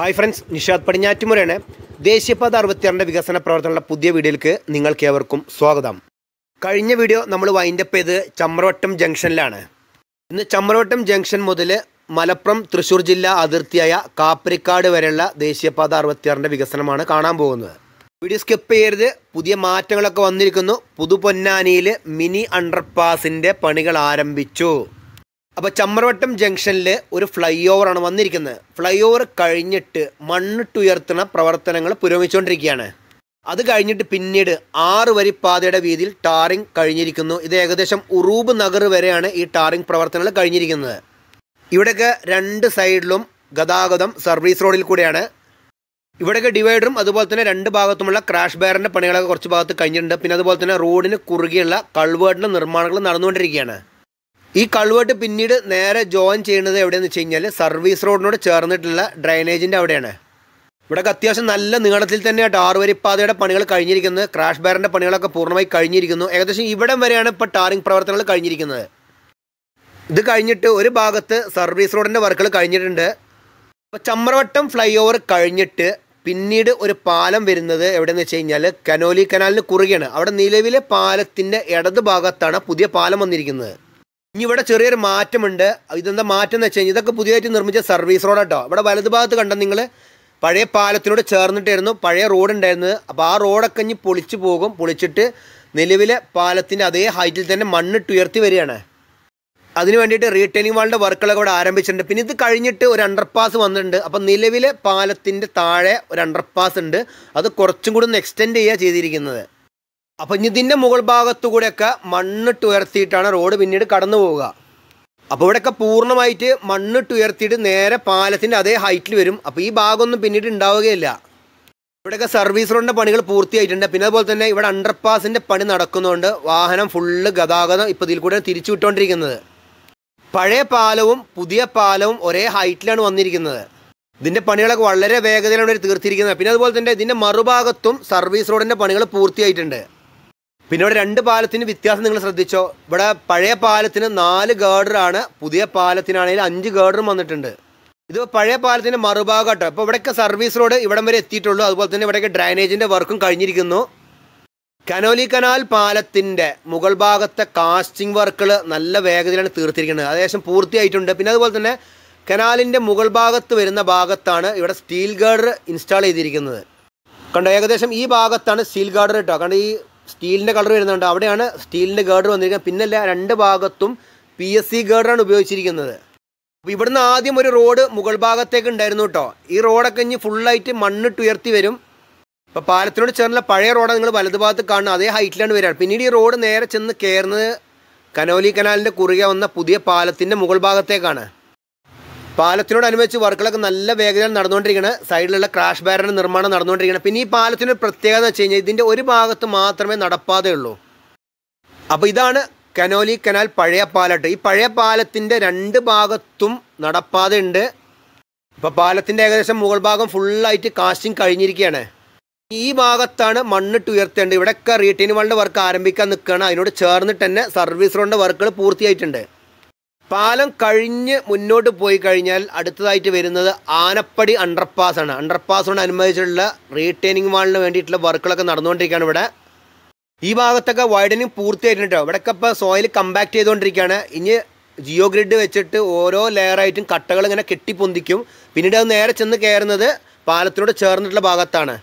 hi friends Nishad പടിഞ്ഞാറ്റുമുരയാണ് ദേശീയപാത അറുപത്തിയാറിൻ്റെ വികസന പ്രവർത്തനമുള്ള പുതിയ വീഡിയോയിലേക്ക് നിങ്ങൾക്ക് ഏവർക്കും സ്വാഗതം കഴിഞ്ഞ വീഡിയോ നമ്മൾ വൈൻഡപ്പ് ചെയ്ത് ചമ്രവട്ടം ജംഗ്ഷനിലാണ് ഇന്ന് ചമ്രവട്ടം ജംഗ്ഷൻ മുതൽ മലപ്പുറം തൃശ്ശൂർ ജില്ലാ അതിർത്തിയായ കാപ്പരിക്കാട് വരെയുള്ള ദേശീയപാത അറുപത്തിയാറിൻ്റെ വികസനമാണ് കാണാൻ പോകുന്നത് വീഡിയോ സ്കിപ്പ് ചെയ്യരുത് പുതിയ മാറ്റങ്ങളൊക്കെ വന്നിരിക്കുന്നു പുതുപൊന്നാനിയിൽ മിനി അണ്ടർപാസിൻ്റെ പണികൾ ആരംഭിച്ചു അപ്പോൾ ചമ്രവട്ടം ജംഗ്ഷനിൽ ഒരു ഫ്ലൈ ഓവറാണ് വന്നിരിക്കുന്നത് ഫ്ലൈ ഓവർ കഴിഞ്ഞിട്ട് മണ്ണിട്ടുയർത്തുന്ന പ്രവർത്തനങ്ങൾ പുരോഗമിച്ചുകൊണ്ടിരിക്കുകയാണ് അത് കഴിഞ്ഞിട്ട് പിന്നീട് ആറ് വരി പാതയുടെ വീതിയിൽ ടാറിംഗ് കഴിഞ്ഞിരിക്കുന്നു ഇത് ഏകദേശം ഉറൂബ് നഗർ വരെയാണ് ഈ ടാറിംഗ് പ്രവർത്തനങ്ങൾ കഴിഞ്ഞിരിക്കുന്നത് ഇവിടെയൊക്കെ രണ്ട് സൈഡിലും ഗതാഗതം സർവീസ് റോഡിൽ കൂടെയാണ് ഇവിടെയൊക്കെ ഡിവൈഡറും അതുപോലെ തന്നെ രണ്ട് ഭാഗത്തുമുള്ള ക്രാഷ് ബാറിൻ്റെ പണികളൊക്കെ കുറച്ച് ഭാഗത്ത് കഴിഞ്ഞിട്ടുണ്ട് പിന്നെ അതുപോലെ തന്നെ റോഡിന് കുറുകെയുള്ള കൾവേർട്ടിൻ്റെ നിർമ്മാണങ്ങൾ നടന്നുകൊണ്ടിരിക്കുകയാണ് ഈ കൾവേർട്ട് പിന്നീട് നേരെ ജോയിൻ ചെയ്യുന്നത് എവിടെയെന്ന് വെച്ച് കഴിഞ്ഞാൽ സർവീസ് റോഡിനോട് ചേർന്നിട്ടുള്ള ഡ്രൈനേജിൻ്റെ അവിടെയാണ് ഇവിടെയൊക്കെ അത്യാവശ്യം നല്ല നീളത്തിൽ തന്നെ ടാർ പാതയുടെ പണികൾ കഴിഞ്ഞിരിക്കുന്നത് ക്രാഷ് ബാറിൻ്റെ പണികളൊക്കെ പൂർണ്ണമായി കഴിഞ്ഞിരിക്കുന്നു ഏകദേശം ഇവിടം വരെയാണ് ഇപ്പോൾ ടാറിംഗ് പ്രവർത്തനങ്ങൾ കഴിഞ്ഞിരിക്കുന്നത് ഇത് കഴിഞ്ഞിട്ട് ഒരു ഭാഗത്ത് സർവീസ് റോഡിൻ്റെ വർക്കുകൾ കഴിഞ്ഞിട്ടുണ്ട് അപ്പോൾ ചമ്രവട്ടം ഫ്ലൈ ഓവർ കഴിഞ്ഞിട്ട് പിന്നീട് ഒരു പാലം വരുന്നത് എവിടെയെന്ന് വെച്ച് കഴിഞ്ഞാൽ കനോലി കനാലിന് കുറുകയാണ് അവിടെ നിലവിലെ പാലത്തിൻ്റെ ഇടത് ഭാഗത്താണ് പുതിയ പാലം വന്നിരിക്കുന്നത് ഇനി ഇവിടെ ചെറിയൊരു മാറ്റമുണ്ട് ഇതെന്താ മാറ്റം എന്ന് വെച്ച് കഴിഞ്ഞാൽ ഇതൊക്കെ പുതിയതായിട്ട് നിർമ്മിച്ച സർവീസ് റോഡ് കേട്ടോ ഇവിടെ വലതുഭാഗത്ത് കണ്ട നിങ്ങൾ പഴയ പാലത്തിനോട് ചേർന്നിട്ടായിരുന്നു പഴയ റോഡ് ഉണ്ടായിരുന്നത് അപ്പോൾ ആ റോഡൊക്കെ ഇനി പൊളിച്ചു പോകും പൊളിച്ചിട്ട് നിലവിലെ പാലത്തിൻ്റെ അതേ ഹൈറ്റിൽ തന്നെ മണ്ണിട്ട് ഉയർത്തി വരികയാണ് അതിന് വേണ്ടിയിട്ട് റീടേണിംഗ് വാളിൻ്റെ വർക്കുകളൊക്കെ ഇവിടെ ആരംഭിച്ചിട്ടുണ്ട് പിന്നെ ഇത് കഴിഞ്ഞിട്ട് ഒരു അണ്ടർപാസ് വന്നിട്ടുണ്ട് അപ്പോൾ നിലവിലെ പാലത്തിൻ്റെ താഴെ ഒരു അണ്ടർപാസ് ഉണ്ട് അത് കുറച്ചും കൂടി ഒന്ന് എക്സ്റ്റെൻഡ് ചെയ്യുക ചെയ്തിരിക്കുന്നത് അപ്പോൾ ഇതിന്റെ ഇതിൻ്റെ മുകൾ ഭാഗത്തുകൂടെയൊക്കെ മണ്ണിട്ട് ഉയർത്തിയിട്ടാണ് റോഡ് പിന്നീട് കടന്നു പോവുക അപ്പോൾ ഇവിടെയൊക്കെ പൂർണ്ണമായിട്ട് മണ്ണിട്ട് ഉയർത്തിയിട്ട് നേരെ പാലത്തിൻ്റെ അതേ ഹൈറ്റിൽ വരും അപ്പോൾ ഈ ഭാഗമൊന്നും പിന്നീട് ഉണ്ടാവുകയില്ല ഇവിടെയൊക്കെ സർവീസ് റോഡിൻ്റെ പണികൾ പൂർത്തിയായിട്ടുണ്ട് പിന്നെ അതുപോലെ തന്നെ ഇവിടെ അണ്ടർപാസിൻ്റെ പണി നടക്കുന്നതുകൊണ്ട് വാഹനം ഫുള്ള് ഗതാഗതം ഇപ്പോൾ ഇതിൽ കൂടെ തിരിച്ചു പഴയ പാലവും പുതിയ പാലവും ഒരേ ഹൈറ്റിലാണ് വന്നിരിക്കുന്നത് ഇതിൻ്റെ പണികളൊക്കെ വളരെ വേഗതയിലാണ് തീർത്തിരിക്കുന്നത് പിന്നെ അതുപോലെ തന്നെ ഇതിൻ്റെ മറുഭാഗത്തും സർവീസ് റോഡിൻ്റെ പണികൾ പൂർത്തിയായിട്ടുണ്ട് പിന്നെ ഇവിടെ രണ്ട് പാലത്തിന് വ്യത്യാസം നിങ്ങൾ ശ്രദ്ധിച്ചോ ഇവിടെ പഴയ പാലത്തിന് നാല് ആണ് പുതിയ പാലത്തിനാണെങ്കിൽ അഞ്ച് ഗേഡറും വന്നിട്ടുണ്ട് ഇത് പഴയ പാലത്തിൻ്റെ മറുഭാഗം കേട്ടോ അപ്പോൾ ഇവിടെയൊക്കെ സർവീസ് റോഡ് ഇവിടം വരെ എത്തിയിട്ടുള്ളൂ അതുപോലെ തന്നെ ഇവിടെയൊക്കെ ഡ്രൈനേജിൻ്റെ വർക്കും കഴിഞ്ഞിരിക്കുന്നു കനോലി കനാൽ പാലത്തിൻ്റെ മുകൾ ഭാഗത്തെ കാസ്റ്റിംഗ് വർക്കുകൾ നല്ല വേഗത്തിലാണ് തീർത്തിരിക്കുന്നത് ഏകദേശം പൂർത്തിയായിട്ടുണ്ട് പിന്നെ അതുപോലെ തന്നെ കനാലിൻ്റെ മുകൾ ഭാഗത്ത് വരുന്ന ഭാഗത്താണ് ഇവിടെ സ്റ്റീൽ ഗാർഡർ ഇൻസ്റ്റാൾ ചെയ്തിരിക്കുന്നത് കണ്ടോ ഏകദേശം ഈ ഭാഗത്താണ് സ്റ്റീൽ ഗാർഡർ കേട്ടോ കണ്ടോ ഈ സ്റ്റീലിൻ്റെ കളർ വരുന്നുണ്ട് അവിടെയാണ് സ്റ്റീലിൻ്റെ ഗേർഡർ വന്നിരിക്കുന്നത് പിന്നല്ല രണ്ട് ഭാഗത്തും പി എസ് സി ഗേർഡറാണ് ഉപയോഗിച്ചിരിക്കുന്നത് അപ്പോൾ ഇവിടുന്ന് ആദ്യം ഒരു റോഡ് മുകൾ ഭാഗത്തേക്ക് ഉണ്ടായിരുന്നു കേട്ടോ ഈ റോഡൊക്കെ ഇനി ഫുള്ളായിട്ട് മണ്ണിട്ട് ഉയർത്തി വരും ഇപ്പോൾ പാലത്തിനോട് ചേർന്നുള്ള പഴയ റോഡ് നിങ്ങൾ വലതുഭാഗത്ത് കാണുന്നത് അതേ ഹൈറ്റിലാണ് വരിക പിന്നീട് ഈ റോഡ് നേരെ ചെന്ന് കയറുന്നത് കനോലി കനാലിൻ്റെ കുറുകെ വന്ന പുതിയ പാലത്തിൻ്റെ മുകൾ ഭാഗത്തേക്കാണ് പാലത്തിനോടനുബന്ധിച്ച് വർക്കുകളൊക്കെ നല്ല വേഗതയിൽ നടന്നുകൊണ്ടിരിക്കുകയാണ് സൈഡിലുള്ള ക്രാഷ് ബാരറിൻ്റെ നിർമ്മാണം നടന്നുകൊണ്ടിരിക്കുകയാണ് പിന്നെ ഈ പാലത്തിന് പ്രത്യേകത എന്ന് വെച്ച് കഴിഞ്ഞാൽ ഇതിൻ്റെ ഒരു ഭാഗത്ത് മാത്രമേ നടപ്പാതയുള്ളൂ അപ്പോൾ ഇതാണ് കനോലി കനാൽ പഴയ പാലട്ട് ഈ പഴയ പാലത്തിൻ്റെ രണ്ട് ഭാഗത്തും നടപ്പാതയുണ്ട് ഇപ്പോൾ പാലത്തിൻ്റെ ഏകദേശം മുകൾ ഭാഗം ഫുള്ളായിട്ട് കാസ്റ്റിംഗ് കഴിഞ്ഞിരിക്കുകയാണ് ഈ ഭാഗത്താണ് മണ്ണിട്ട് ഉയർത്തേണ്ടത് ഇവിടെയൊക്കെ റീട്ടൈൻ വർക്ക് ആരംഭിക്കാൻ നിൽക്കുകയാണ് അതിനോട് ചേർന്നിട്ട് തന്നെ സർവീസ് റോഡിൻ്റെ വർക്കുകൾ പൂർത്തിയായിട്ടുണ്ട് പാലം കഴിഞ്ഞ് മുന്നോട്ട് പോയി കഴിഞ്ഞാൽ അടുത്തതായിട്ട് വരുന്നത് ആനപ്പടി അണ്ടർപാസ് ആണ് അണ്ടർപാസിനോട് അനുബന്ധിച്ചുള്ള റീറ്റെയിനിങ് വാളിന് വേണ്ടിയിട്ടുള്ള വർക്കുകളൊക്കെ നടന്നുകൊണ്ടിരിക്കുകയാണ് ഇവിടെ ഈ ഭാഗത്തൊക്കെ വൈഡനിങ് പൂർത്തിയായിട്ടുണ്ട് ഇവിടെയൊക്കെ ഇപ്പോൾ സോയിൽ കമ്പാക്ട് ചെയ്തുകൊണ്ടിരിക്കുകയാണ് ഇനി ജിയോ ഗ്രിഡ് വെച്ചിട്ട് ഓരോ ലെയറായിട്ടും കട്ടകൾ ഇങ്ങനെ കെട്ടിപ്പൊന്തിക്കും പിന്നീട് അത് നേരെ ചെന്ന് കയറുന്നത് പാലത്തിനോട് ചേർന്നിട്ടുള്ള ഭാഗത്താണ്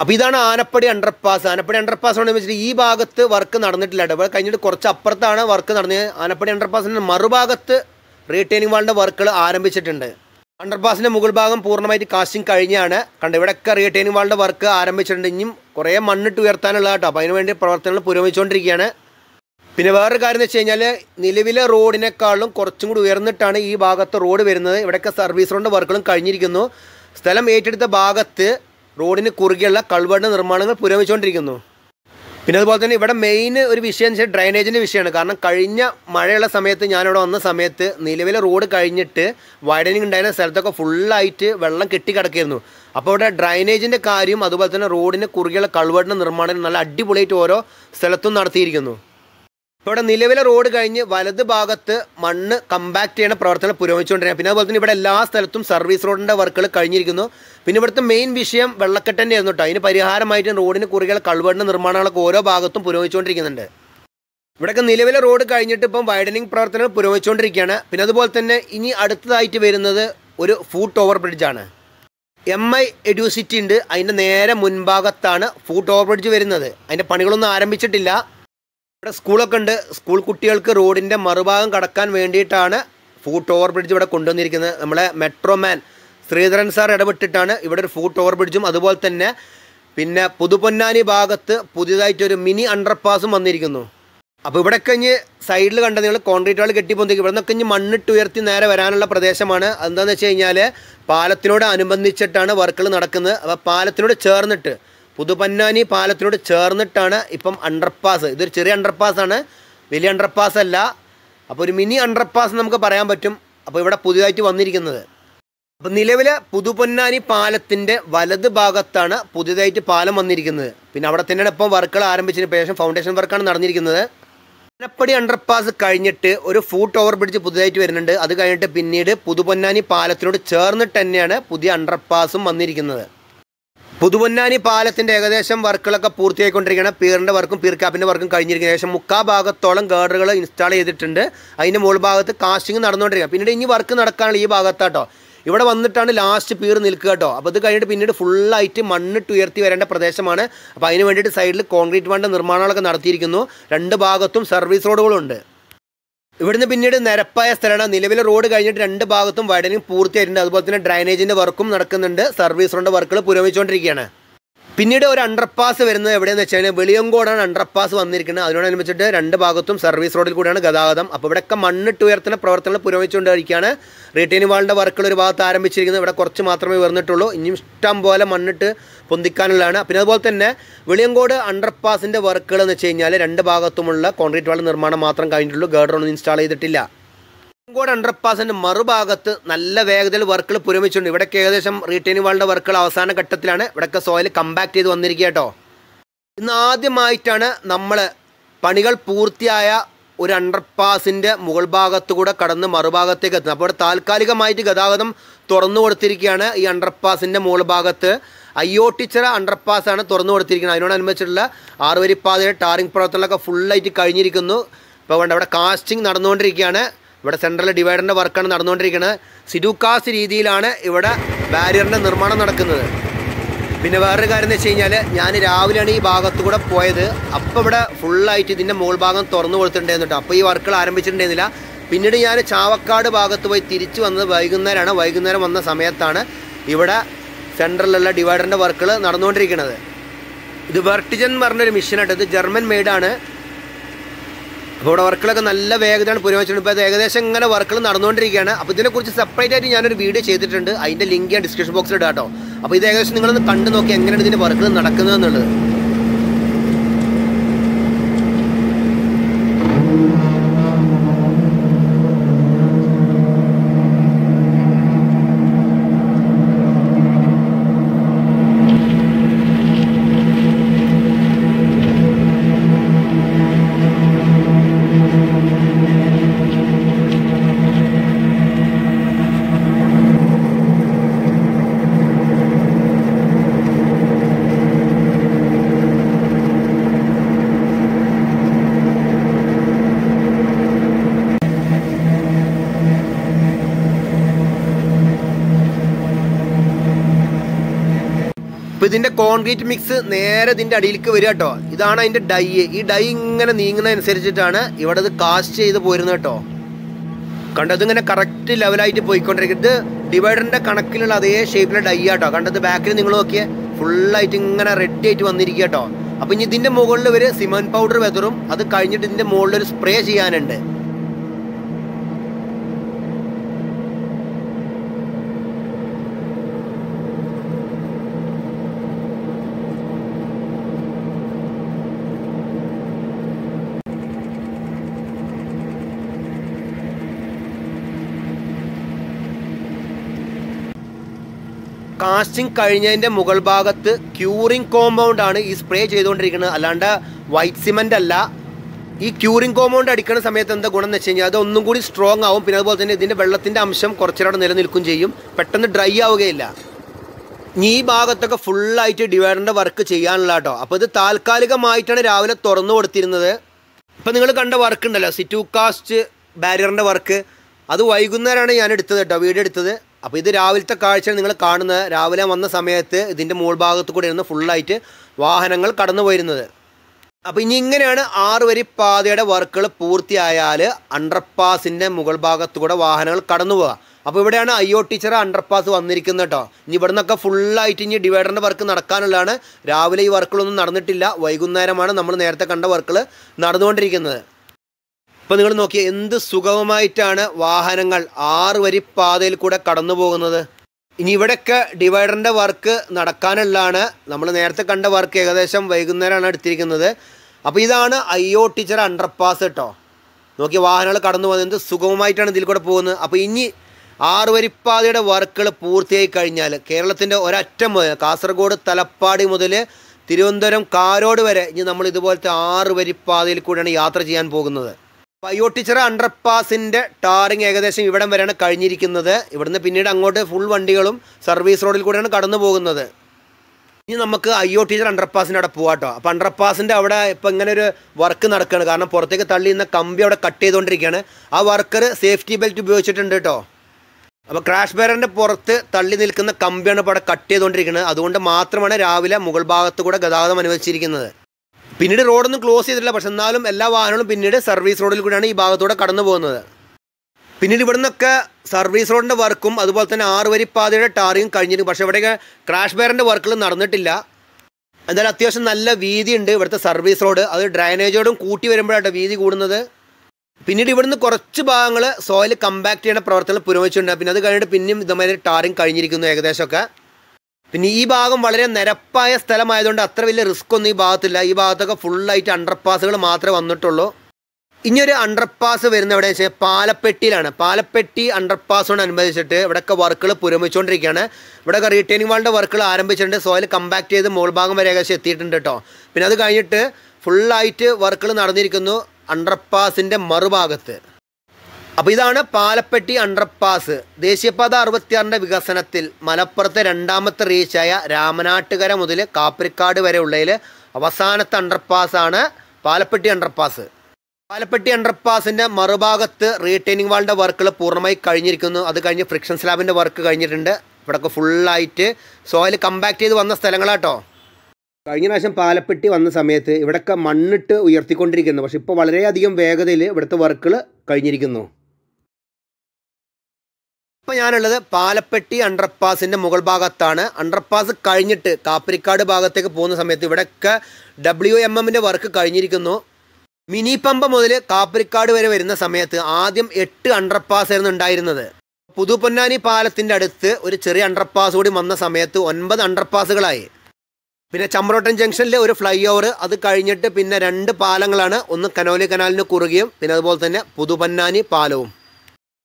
അപ്പോൾ ഇതാണ് ആനപ്പടി അണ്ടർപാസ് ആനപ്പടി അണ്ടർപാസ് എന്ന് വെച്ചിട്ട് ഈ ഭാഗത്ത് വർക്ക് നടന്നിട്ടില്ല ഇടപെടൽ കഴിഞ്ഞിട്ട് കുറച്ച് അപ്പുറത്താണ് വർക്ക് നടന്നത് ആനപ്പടി അണ്ടർപാസിൻ്റെ മറുഭാഗത്ത് റീറ്റെയിനിങ് വാളിൻ്റെ വർക്കുകൾ ആരംഭിച്ചിട്ടുണ്ട് അണ്ടർപാസിൻ്റെ മുകൾ ഭാഗം പൂർണ്ണമായിട്ട് കാസ്റ്റിംഗ് കഴിഞ്ഞാണ് കണ്ട് ഇവിടെയൊക്കെ റീറ്റെയിനിങ് വാളിൻ്റെ വർക്ക് ആരംഭിച്ചിട്ടുണ്ട് ഇനിയും കുറേ മണ്ണിട്ട് ഉയർത്താനുള്ള കേട്ടോ അപ്പോൾ അതിനുവേണ്ടി പ്രവർത്തനങ്ങൾ പുരോഗമിച്ചുകൊണ്ടിരിക്കുകയാണ് പിന്നെ വേറൊരു കാര്യം എന്ന് വെച്ച് കഴിഞ്ഞാൽ നിലവിലെ റോഡിനേക്കാളും കുറച്ചും കൂടി ഉയർന്നിട്ടാണ് ഈ ഭാഗത്ത് റോഡ് വരുന്നത് ഇവിടെയൊക്കെ സർവീസ് റോഡിൻ്റെ വർക്കുകളും കഴിഞ്ഞിരിക്കുന്നു സ്ഥലം ഏറ്റെടുത്ത ഭാഗത്ത് റോഡിന് കുറുകെയുള്ള കൾവേർഡ് നിർമ്മാണങ്ങൾ പുരോഗമിച്ചുകൊണ്ടിരിക്കുന്നു പിന്നെ അതുപോലെ തന്നെ ഇവിടെ മെയിൻ ഒരു വിഷയം വെച്ചാൽ ഡ്രൈനേജിൻ്റെ വിഷയമാണ് കാരണം കഴിഞ്ഞ മഴയുള്ള സമയത്ത് ഞാനിവിടെ വന്ന സമയത്ത് നിലവിലെ റോഡ് കഴിഞ്ഞിട്ട് വൈഡനിങ് ഉണ്ടായിരുന്ന സ്ഥലത്തൊക്കെ ഫുള്ളായിട്ട് വെള്ളം കെട്ടിക്കിടക്കായിരുന്നു അപ്പോൾ ഇവിടെ ഡ്രൈനേജിൻ്റെ കാര്യം അതുപോലെ തന്നെ റോഡിന് കുറുകെയുള്ള കൾവേർഡിൻ്റെ നിർമ്മാണം നല്ല അടിപൊളിയായിട്ട് ഓരോ സ്ഥലത്തും നടത്തിയിരിക്കുന്നു ഇവിടെ നിലവിലെ റോഡ് കഴിഞ്ഞ് വലത് ഭാഗത്ത് മണ്ണ് കമ്പാക്ട് ചെയ്യുന്ന പ്രവർത്തനം പുരോഗമിച്ചുകൊണ്ടിരിക്കുക പിന്നെ അതുപോലെ തന്നെ ഇവിടെ എല്ലാ സ്ഥലത്തും സർവീസ് റോഡിൻ്റെ വർക്കുകൾ കഴിഞ്ഞിരിക്കുന്നു പിന്നെ ഇവിടുത്തെ മെയിൻ വിഷയം വെള്ളക്കെട്ട് ആയിരുന്നു കേട്ടോ അതിന് പരിഹാരമായിട്ട് റോഡിന് കുറുകെ കൾവെണ്ണ നിർമ്മാണങ്ങളൊക്കെ ഓരോ ഭാഗത്തും പുരോഗമിച്ചുകൊണ്ടിരിക്കുന്നുണ്ട് ഇവിടെയൊക്കെ നിലവിലെ റോഡ് കഴിഞ്ഞിട്ട് ഇപ്പം വൈഡനിങ് പ്രവർത്തനം പുരോഗമിച്ചുകൊണ്ടിരിക്കുകയാണ് പിന്നെ അതുപോലെ തന്നെ ഇനി അടുത്തതായിട്ട് വരുന്നത് ഒരു ഫൂട്ട് ഓവർ ബ്രിഡ്ജാണ് എം ഐ എഡ്യൂസിറ്റി ഉണ്ട് അതിൻ്റെ നേരെ മുൻഭാഗത്താണ് ഫൂട്ട് ഓവർ ബ്രിഡ്ജ് വരുന്നത് അതിൻ്റെ പണികളൊന്നും ആരംഭിച്ചിട്ടില്ല ഇവിടെ സ്കൂളൊക്കെ ഉണ്ട് സ്കൂൾ കുട്ടികൾക്ക് റോഡിൻ്റെ മറുഭാഗം കടക്കാൻ വേണ്ടിയിട്ടാണ് ഫൂട്ട് ഓവർ ബ്രിഡ്ജ് ഇവിടെ കൊണ്ടുവന്നിരിക്കുന്നത് നമ്മളെ മെട്രോമാൻ ശ്രീധരൻ സാർ ഇടപെട്ടിട്ടാണ് ഇവിടെ ഒരു ഫൂട്ട് ഓവർ ബ്രിഡ്ജും അതുപോലെ തന്നെ പിന്നെ പുതുപൊന്നാനി ഭാഗത്ത് പുതിയതായിട്ടൊരു മിനി അണ്ടർപാസും വന്നിരിക്കുന്നു അപ്പോൾ ഇവിടെ കഴിഞ്ഞ് സൈഡിൽ കണ്ട നിങ്ങൾ കോൺക്രീറ്റ് വാൾ കെട്ടിപ്പോകുന്നേക്ക് ഇവിടെ നിന്നൊക്കെ കഴിഞ്ഞ് മണ്ണിട്ട് ഉയർത്തി നേരെ വരാനുള്ള പ്രദേശമാണ് അതെന്താണെന്ന് വെച്ച് കഴിഞ്ഞാൽ പാലത്തിനോട് അനുബന്ധിച്ചിട്ടാണ് വർക്കുകൾ നടക്കുന്നത് അപ്പോൾ പാലത്തിനോട് ചേർന്നിട്ട് പുതുപന്നാനി പാലത്തിനോട് ചേർന്നിട്ടാണ് ഇപ്പം അണ്ടർപാസ് ഇതൊരു ചെറിയ അണ്ടർപാസാണ് വലിയ അണ്ടർപാസ് അല്ല അപ്പോൾ ഒരു മിനി അണ്ടർപാസ് നമുക്ക് പറയാൻ പറ്റും അപ്പോൾ ഇവിടെ പുതിയതായിട്ട് വന്നിരിക്കുന്നത് അപ്പോൾ നിലവിലെ പുതുപൊന്നാനി പാലത്തിൻ്റെ വലത് ഭാഗത്താണ് പുതിയതായിട്ട് പാലം വന്നിരിക്കുന്നത് പിന്നെ അവിടെ തന്നെയാണ് ഇപ്പോൾ വർക്കുകൾ ആരംഭിച്ചതിന് ശേഷം ഫൗണ്ടേഷൻ വർക്കാണ് നടന്നിരിക്കുന്നത് അനപ്പടി അണ്ടർപാസ് കഴിഞ്ഞിട്ട് ഒരു ഫൂട്ട് ഓവർ ബ്രിഡ്ജ് പുതുതായിട്ട് വരുന്നുണ്ട് അത് കഴിഞ്ഞിട്ട് പിന്നീട് പുതുപൊന്നാനി പാലത്തിനോട് ചേർന്നിട്ട് തന്നെയാണ് പുതിയ അണ്ടർപാസും വന്നിരിക്കുന്നത് പുതുപൊന്നാനി പാലത്തിൻ്റെ ഏകദേശം വർക്കുകളൊക്കെ പൂർത്തിയായിക്കൊണ്ടിരിക്കുകയാണ് പീറിൻ്റെ വർക്കും പീർക്കാപ്പിൻ്റെ വർക്കും കഴിഞ്ഞിരിക്കുന്ന ശേഷം മുക്കാ ഭാഗത്തോളം ഗേഡറുകൾ ഇൻസ്റ്റാൾ ചെയ്തിട്ടുണ്ട് അതിൻ്റെ മുകൾ ഭാഗത്ത് കാസ്റ്റിംഗ് നടന്നുകൊണ്ടിരിക്കുക പിന്നീട് ഇനി വർക്ക് നടക്കാനുള്ള ഈ ഭാഗത്താട്ടോ ഇവിടെ വന്നിട്ടാണ് ലാസ്റ്റ് പീർ നിൽക്കുക കേട്ടോ അപ്പോൾ ഇത് കഴിഞ്ഞിട്ട് പിന്നീട് ഫുള്ളായിട്ട് മണ്ണിട്ട് ഉയർത്തി വരേണ്ട പ്രദേശമാണ് അപ്പോൾ അതിന് വേണ്ടിയിട്ട് സൈഡിൽ കോൺക്രീറ്റ് വേണ്ട നിർമ്മാണങ്ങളൊക്കെ നടത്തിയിരിക്കുന്നു രണ്ട് ഭാഗത്തും സർവീസ് റോഡുകളുണ്ട് ഇവിടുന്ന് പിന്നീട് നിരപ്പായ സ്ഥലമാണ് നിലവിലെ റോഡ് കഴിഞ്ഞിട്ട് രണ്ട് ഭാഗത്തും വൈഡനിങ് പൂർത്തിയായിട്ടുണ്ട് അതുപോലെ തന്നെ ഡ്രൈനേജിന്റെ വർക്കും നടക്കുന്നുണ്ട് സർവീസ് റോഡിന്റെ വർക്കുകൾ പുരോഗമിച്ചുകൊണ്ടിരിക്കുകയാണ് പിന്നീട് ഒരു അണ്ടർപാസ് വരുന്നത് എവിടെയെന്ന് വെച്ച് കഴിഞ്ഞാൽ വെളിയങ്കോടാണ് അണ്ടർപാസ് വന്നിരിക്കുന്നത് അതിനോടനുബന്ധിച്ചിട്ട് രണ്ട് ഭാഗത്തും സർവീസ് റോഡിൽ കൂടിയാണ് ഗതാഗതം അപ്പോൾ ഇവിടെയൊക്കെ മണ്ണിട്ട് ഉയർത്തുന്ന പ്രവർത്തനങ്ങൾ പുരോഗമിച്ചുകൊണ്ടിരിക്കുകയാണ് റീറ്റെയിനിങ് വാളിൻ്റെ വർക്കുകൾ ഒരു ഭാഗത്ത് ആരംഭിച്ചിരിക്കുന്നത് ഇവിടെ കുറച്ച് മാത്രമേ വന്നിട്ടുള്ളൂ ഇനിയും ഇഷ്ടം പോലെ മണ്ണിട്ട് പൊന്തിക്കാനുള്ളതാണ് പിന്നെ അതുപോലെ തന്നെ വെളിയങ്കോട് അണ്ടർപാസിൻ്റെ വർക്കുകൾ എന്ന് വെച്ച് കഴിഞ്ഞാൽ രണ്ട് ഭാഗത്തുമുള്ള കോൺക്രീറ്റ് വാൾ നിർമ്മാണം മാത്രം കഴിഞ്ഞിട്ടുള്ളൂ ഗേർഡർ ഒന്നും ഇൻസ്റ്റാൾ ചെയ്തിട്ടില്ല കോഴിക്കോട് അണ്ടർപാസിന്റെ മറുഭാഗത്ത് നല്ല വേഗതയിൽ വർക്കുകൾ പുരമിച്ചിട്ടുണ്ട് ഇവിടെ ഏകദേശം റീറ്റൈനിങ് വാളിന്റെ വർക്കുകൾ അവസാന ഘട്ടത്തിലാണ് ഇവിടെയൊക്കെ സോയിൽ കമ്പാക്ട് ചെയ്ത് വന്നിരിക്കുക കേട്ടോ ഇന്ന് ആദ്യമായിട്ടാണ് നമ്മൾ പണികൾ പൂർത്തിയായ ഒരു അണ്ടർപാസിൻ്റെ മുകൾ കൂടെ കടന്ന് മറുഭാഗത്തേക്ക് എത്തുന്നത് അപ്പോൾ താൽക്കാലികമായിട്ട് ഗതാഗതം തുറന്നു കൊടുത്തിരിക്കുകയാണ് ഈ അണ്ടർപാസിൻ്റെ മുകൾ ഭാഗത്ത് അയ്യോട്ടിച്ചിറ ആണ് തുറന്നു കൊടുത്തിരിക്കുന്നത് അതിനോടനുബന്ധിച്ചിട്ടുള്ള ആറുവരിപ്പാതയുടെ ടാറിംഗ് പ്രവർത്തനങ്ങളൊക്കെ ഫുള്ളായിട്ട് കഴിഞ്ഞിരിക്കുന്നു ഇപ്പോൾ വേണ്ട അവിടെ കാസ്റ്റിംഗ് നടന്നുകൊണ്ടിരിക്കുകയാണ് ഇവിടെ സെൻട്രൽ ഡിവൈഡറിൻ്റെ വർക്കാണ് നടന്നുകൊണ്ടിരിക്കുന്നത് സിഡുക്കാസ് രീതിയിലാണ് ഇവിടെ ബാരിയറിൻ്റെ നിർമ്മാണം നടക്കുന്നത് പിന്നെ വേറൊരു കാര്യം എന്ന് വെച്ച് കഴിഞ്ഞാൽ ഞാൻ രാവിലെയാണ് ഈ ഭാഗത്തു കൂടെ പോയത് അപ്പോൾ ഇവിടെ ഫുള്ളായിട്ട് ഇതിൻ്റെ മുകൾ ഭാഗം തുറന്നു കൊടുത്തിട്ടുണ്ടായിരുന്നു അപ്പോൾ ഈ വർക്കുകൾ ആരംഭിച്ചിട്ടുണ്ടായിരുന്നില്ല പിന്നീട് ഞാൻ ചാവക്കാട് ഭാഗത്ത് പോയി തിരിച്ചു വന്നത് വൈകുന്നേരമാണ് വൈകുന്നേരം വന്ന സമയത്താണ് ഇവിടെ സെൻട്രലുള്ള ഡിവൈഡറിൻ്റെ വർക്കുകൾ നടന്നുകൊണ്ടിരിക്കുന്നത് ഇത് വെർട്ടിജൻ പറഞ്ഞൊരു മിഷനായിട്ട് ഇത് ജർമ്മൻ മെയ്ഡാണ് അപ്പോൾ ഇവിടെ വർക്കുകളൊക്കെ നല്ല വേഗതയാണ് പുരോഗമിച്ചിട്ടുണ്ട് ഇപ്പോൾ ഏകദേശം ഇങ്ങനെ വർക്കുകൾ നടന്നുകൊണ്ടിരിക്കുകയാണ് അപ്പോൾ ഇതിനെക്കുറിച്ച് സെപ്പറേറ്റ് ആയിട്ട് ഞാനൊരു വീഡിയോ ചെയ്തിട്ടുണ്ട് അതിൻ്റെ ലിങ്ക് ഞാൻ ഡിസ്ക്രിപ്ഷൻ ബോക്സിൽ ഇടാം കേട്ടോ അപ്പോൾ ഇത് ഏകദേശം നിങ്ങളൊന്ന് കണ്ടു നോക്കി എങ്ങനെയാണ് ഇതിൻ്റെ വർക്കുകൾ നടക്കുന്നതെന്നുള്ളത് ഇതിൻ്റെ കോൺക്രീറ്റ് മിക്സ് നേരെ ഇതിൻ്റെ അടിയിലേക്ക് വരിക കേട്ടോ ഇതാണ് അതിൻ്റെ ഡൈ ഈ ഡൈ ഇങ്ങനെ നീങ്ങുന്നതനുസരിച്ചിട്ടാണ് ഇവിടെ ഇത് കാസ്റ്റ് ചെയ്ത് പോരുന്നത് കേട്ടോ കണ്ടത് ഇങ്ങനെ കറക്റ്റ് ലെവലായിട്ട് പോയിക്കൊണ്ടിരിക്കുന്നത് ഡിവൈഡറിൻ്റെ കണക്കിലുള്ള അതേ ഷേപ്പിലെ ഡൈ ആട്ടോ കണ്ടത് ബാക്കിൽ നിങ്ങൾ നോക്കിയേ ഫുള്ളായിട്ട് ഇങ്ങനെ റെഡി ആയിട്ട് വന്നിരിക്കുക കേട്ടോ അപ്പം ഇനി ഇതിൻ്റെ മുകളിൽ ഒരു സിമൻറ്റ് പൗഡർ വെതറും അത് കഴിഞ്ഞിട്ട് ഇതിൻ്റെ മുകളിൽ ഒരു സ്പ്രേ ചെയ്യാനുണ്ട് കാസ്റ്റിംഗ് കഴിഞ്ഞതിൻ്റെ മുകൾ ഭാഗത്ത് ക്യൂറിംഗ് കോമ്പൗണ്ട് ആണ് ഈ സ്പ്രേ ചെയ്തുകൊണ്ടിരിക്കുന്നത് അല്ലാണ്ട് വൈറ്റ് സിമെൻ്റ് അല്ല ഈ ക്യൂറിംഗ് കോമ്പൗണ്ട് അടിക്കുന്ന സമയത്ത് എന്താ ഗുണം എന്ന് വെച്ച് കഴിഞ്ഞാൽ അത് ഒന്നും കൂടി സ്ട്രോങ് ആവും പിന്നെ അതുപോലെ തന്നെ ഇതിൻ്റെ വെള്ളത്തിൻ്റെ അംശം കുറച്ചിലൂടെ നിലനിൽക്കും ചെയ്യും പെട്ടെന്ന് ഡ്രൈ ആവുകയില്ല ഈ ഭാഗത്തൊക്കെ ഫുള്ളായിട്ട് ഡിവൈഡറിൻ്റെ വർക്ക് ചെയ്യാനുള്ള കേട്ടോ അപ്പോൾ ഇത് താൽക്കാലികമായിട്ടാണ് രാവിലെ തുറന്നു കൊടുത്തിരുന്നത് ഇപ്പം നിങ്ങൾ കണ്ട വർക്ക് ഉണ്ടല്ലോ സിറ്റു കാസ്റ്റ് ബാരിയറിൻ്റെ വർക്ക് അത് വൈകുന്നേരമാണ് ഞാൻ എടുത്തത് കേട്ടോ വീഡിയോ എടുത്തത് അപ്പോൾ ഇത് രാവിലത്തെ കാഴ്ച നിങ്ങൾ കാണുന്നത് രാവിലെ വന്ന സമയത്ത് ഇതിൻ്റെ മുകൾ ഭാഗത്ത് ഇരുന്ന് ഫുള്ളായിട്ട് വാഹനങ്ങൾ കടന്നു പോയിരുന്നത് അപ്പോൾ ഇനി ഇങ്ങനെയാണ് ആറ് വരി പാതയുടെ വർക്കുകൾ പൂർത്തിയായാൽ അണ്ടർപാസിൻ്റെ മുകൾ ഭാഗത്ത് കൂടെ വാഹനങ്ങൾ കടന്നു പോവുക അപ്പോൾ ഇവിടെയാണ് ഐ ഒ ടീച്ചർ അണ്ടർപാസ് വന്നിരിക്കുന്നത് കേട്ടോ ഇനി ഇവിടെ നിന്നൊക്കെ ഫുള്ളായിട്ട് ഇനി ഡിവൈഡറിൻ്റെ വർക്ക് നടക്കാനുള്ളതാണ് രാവിലെ ഈ വർക്കുകളൊന്നും നടന്നിട്ടില്ല വൈകുന്നേരമാണ് നമ്മൾ നേരത്തെ കണ്ട വർക്കുകൾ നടന്നുകൊണ്ടിരിക്കുന്നത് ഇപ്പം നിങ്ങൾ നോക്കിയാൽ എന്ത് സുഗമമായിട്ടാണ് വാഹനങ്ങൾ ആറ് വരി പാതയിൽ കൂടെ കടന്നു പോകുന്നത് ഇനി ഇവിടെയൊക്കെ ഡിവൈഡറിൻ്റെ വർക്ക് നടക്കാനുള്ളതാണ് നമ്മൾ നേരത്തെ കണ്ട വർക്ക് ഏകദേശം വൈകുന്നേരമാണ് എടുത്തിരിക്കുന്നത് അപ്പോൾ ഇതാണ് ഐ ഒ ടീച്ചർ അണ്ടർപാസ് കേട്ടോ നോക്കി വാഹനങ്ങൾ കടന്നു പോകുന്നത് എന്ത് സുഗമമായിട്ടാണ് ഇതിൽ കൂടെ പോകുന്നത് അപ്പോൾ ഇനി ആറുവരിപ്പാതയുടെ വർക്കുകൾ പൂർത്തിയായി കഴിഞ്ഞാൽ കേരളത്തിൻ്റെ ഒരറ്റം മുതൽ കാസർഗോഡ് തലപ്പാടി മുതൽ തിരുവനന്തപുരം കാരോട് വരെ ഇനി നമ്മൾ ഇതുപോലത്തെ ആറ് വരിപ്പാതയിൽ കൂടെയാണ് യാത്ര ചെയ്യാൻ പോകുന്നത് വയോട്ടിച്ചിറ അണ്ടർപാസിൻ്റെ ടാറിങ് ഏകദേശം ഇവിടം വരെയാണ് കഴിഞ്ഞിരിക്കുന്നത് ഇവിടുന്ന് പിന്നീട് അങ്ങോട്ട് ഫുൾ വണ്ടികളും സർവീസ് റോഡിൽ കൂടെയാണ് കടന്നു പോകുന്നത് ഇനി നമുക്ക് അയ്യോ ടീച്ചർ അണ്ടർപാസിൻ്റെ അവിടെ പോകാം കേട്ടോ അപ്പോൾ അണ്ടർപാസിൻ്റെ അവിടെ ഇപ്പോൾ ഇങ്ങനെ ഒരു വർക്ക് നടക്കുകയാണ് കാരണം പുറത്തേക്ക് തള്ളിയുന്ന കമ്പി അവിടെ കട്ട് ചെയ്തുകൊണ്ടിരിക്കുകയാണ് ആ വർക്കർ സേഫ്റ്റി ബെൽറ്റ് ഉപയോഗിച്ചിട്ടുണ്ട് കേട്ടോ അപ്പോൾ ക്രാഷ് ബാരറിൻ്റെ പുറത്ത് തള്ളി നിൽക്കുന്ന കമ്പിയാണ് ഇപ്പോൾ അവിടെ കട്ട് ചെയ്തുകൊണ്ടിരിക്കുന്നത് അതുകൊണ്ട് മാത്രമാണ് രാവിലെ മുകൾ ഭാഗത്ത് കൂടെ ഗതാഗതം അനുവദിച്ചിരിക്കുന്നത് പിന്നീട് റോഡൊന്നും ക്ലോസ് ചെയ്തിട്ടില്ല പക്ഷെ എന്നാലും എല്ലാ വാഹനങ്ങളും പിന്നീട് സർവീസ് റോഡിൽ കൂടിയാണ് ഈ ഭാഗത്തൂടെ കടന്നു പോകുന്നത് പിന്നീട് നിന്നൊക്കെ സർവീസ് റോഡിൻ്റെ വർക്കും അതുപോലെ തന്നെ ആറുവരിപ്പാതയുടെ ടാറിയും കഴിഞ്ഞിരുന്നു പക്ഷേ ഇവിടെയൊക്കെ ക്രാഷ് ബെയറിൻ്റെ വർക്കുകൾ നടന്നിട്ടില്ല എന്തായാലും അത്യാവശ്യം നല്ല വീതി ഉണ്ട് ഇവിടുത്തെ സർവീസ് റോഡ് അത് ഡ്രൈനേജോടും കൂട്ടി വരുമ്പോഴാണ് വീതി കൂടുന്നത് പിന്നീട് ഇവിടുന്ന് കുറച്ച് ഭാഗങ്ങൾ സോയിൽ കമ്പാക്ട് ചെയ്യുന്ന പ്രവർത്തനം പുരോഗമിച്ചിട്ടുണ്ട് പിന്നെ അത് കഴിഞ്ഞിട്ട് പിന്നെയും ഇതുമാതിരി ടാറിങ് കഴിഞ്ഞിരിക്കുന്നു ഏകദേശമൊക്കെ പിന്നെ ഈ ഭാഗം വളരെ നിരപ്പായ സ്ഥലമായതുകൊണ്ട് അത്ര വലിയ റിസ്ക് ഒന്നും ഈ ഭാഗത്തില്ല ഈ ഭാഗത്തൊക്കെ ഫുള്ളായിട്ട് അണ്ടർപാസുകൾ മാത്രമേ വന്നിട്ടുള്ളൂ ഇനിയൊരു അണ്ടർപാസ് വരുന്ന എവിടെ വെച്ചാൽ പാലപ്പെട്ടിയിലാണ് പാലപ്പെട്ടി അണ്ടർപാസോട് അനുബന്ധിച്ചിട്ട് ഇവിടെയൊക്കെ വർക്കുകൾ പുരോഗമിച്ചുകൊണ്ടിരിക്കുകയാണ് ഇവിടെയൊക്കെ റീറ്റെയിനിങ് വാളിൻ്റെ വർക്കുകൾ ആരംഭിച്ചിട്ടുണ്ട് സോയിൽ കമ്പാക്ട് ചെയ്ത് ഭാഗം വരെ ഏകദേശം എത്തിയിട്ടുണ്ട് കേട്ടോ പിന്നെ അത് കഴിഞ്ഞിട്ട് ഫുള്ളായിട്ട് വർക്കുകൾ നടന്നിരിക്കുന്നു അണ്ടർപാസിൻ്റെ മറുഭാഗത്ത് അപ്പോൾ ഇതാണ് പാലപ്പെട്ടി അണ്ടർപാസ് ദേശീയപാത അറുപത്തിയാറിന്റെ വികസനത്തിൽ മലപ്പുറത്തെ രണ്ടാമത്തെ റീച്ചായ രാമനാട്ടുകര മുതൽ വരെ ഉള്ളതിൽ അവസാനത്തെ അണ്ടർപാസ് ആണ് പാലപ്പെട്ടി അണ്ടർപാസ് പാലപ്പെട്ടി അണ്ടർപാസിന്റെ മറുഭാഗത്ത് റീറ്റെയിനിങ് വാളിന്റെ വർക്കുകൾ പൂർണ്ണമായി കഴിഞ്ഞിരിക്കുന്നു അത് കഴിഞ്ഞ് ഫ്രിക്ഷൻ സ്ലാബിന്റെ വർക്ക് കഴിഞ്ഞിട്ടുണ്ട് ഇവിടെയൊക്കെ ഫുള്ളായിട്ട് സോയിൽ കമ്പാക്ട് ചെയ്ത് വന്ന സ്ഥലങ്ങളാട്ടോ കഴിഞ്ഞ പ്രാവശ്യം പാലപ്പെട്ടി വന്ന സമയത്ത് ഇവിടെയൊക്കെ മണ്ണിട്ട് ഉയർത്തിക്കൊണ്ടിരിക്കുന്നു പക്ഷെ ഇപ്പോൾ വളരെയധികം വേഗതയിൽ ഇവിടുത്തെ വർക്കുകൾ കഴിഞ്ഞിരിക്കുന്നു ഇപ്പം ഞാനുള്ളത് പാലപ്പെട്ടി അണ്ടർപാസിൻ്റെ മുകൾ ഭാഗത്താണ് അണ്ടർപാസ് കഴിഞ്ഞിട്ട് കാപ്പരിക്കാട് ഭാഗത്തേക്ക് പോകുന്ന സമയത്ത് ഇവിടെയൊക്കെ ഡബ്ല്യു എം എമ്മിൻ്റെ വർക്ക് കഴിഞ്ഞിരിക്കുന്നു മിനി പമ്പ മുതൽ കാപ്പരിക്കാട് വരെ വരുന്ന സമയത്ത് ആദ്യം എട്ട് അണ്ടർപാസ് ആയിരുന്നു ഉണ്ടായിരുന്നത് പുതുപൊന്നാനി പാലത്തിൻ്റെ അടുത്ത് ഒരു ചെറിയ അണ്ടർപാസ് കൂടി വന്ന സമയത്ത് ഒൻപത് അണ്ടർപാസുകളായി പിന്നെ ചമ്രോട്ടൻ ജംഗ്ഷനിലെ ഒരു ഫ്ലൈ ഓവർ അത് കഴിഞ്ഞിട്ട് പിന്നെ രണ്ട് പാലങ്ങളാണ് ഒന്ന് കനോലി കനാലിന് കുറുകയും പിന്നെ അതുപോലെ തന്നെ പുതുപൊന്നാനി പാലവും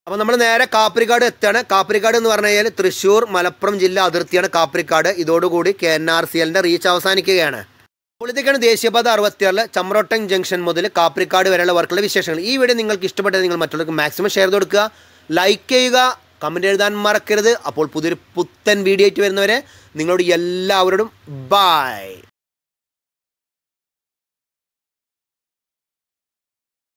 അപ്പോൾ നമ്മൾ നേരെ കാപ്രിക്കാട് എത്തുകയാണ് കാപ്രിക്കാട് എന്ന് പറഞ്ഞു കഴിഞ്ഞാൽ തൃശ്ശൂർ മലപ്പുറം ജില്ല അതിർത്തിയാണ് കാപ്രിക്കാട് ഇതോടുകൂടി കെ എൻ ആർ സി എല്ലിൻ്റെ റീച്ച് അവസാനിക്കുകയാണ് പൊളിത്തേക്കാണ് ദേശീയപാത അറുപത്തിയാറിൽ ചമ്രോട്ടൻ ജംഗ്ഷൻ മുതൽ കാപ്രിക്കാട് വരെയുള്ള വർക്കുള്ള വിശേഷങ്ങൾ ഈ വീഡിയോ നിങ്ങൾക്ക് ഇഷ്ടപ്പെട്ടത് നിങ്ങൾ മറ്റുള്ളവർക്ക് മാക്സിമം ഷെയർ കൊടുക്കുക ലൈക്ക് ചെയ്യുക കമൻറ്റ് എഴുതാൻ മറക്കരുത് അപ്പോൾ പുതിയൊരു പുത്തൻ വീഡിയോ ആയിട്ട് വരുന്നവരെ നിങ്ങളോട് എല്ലാവരോടും ബായ്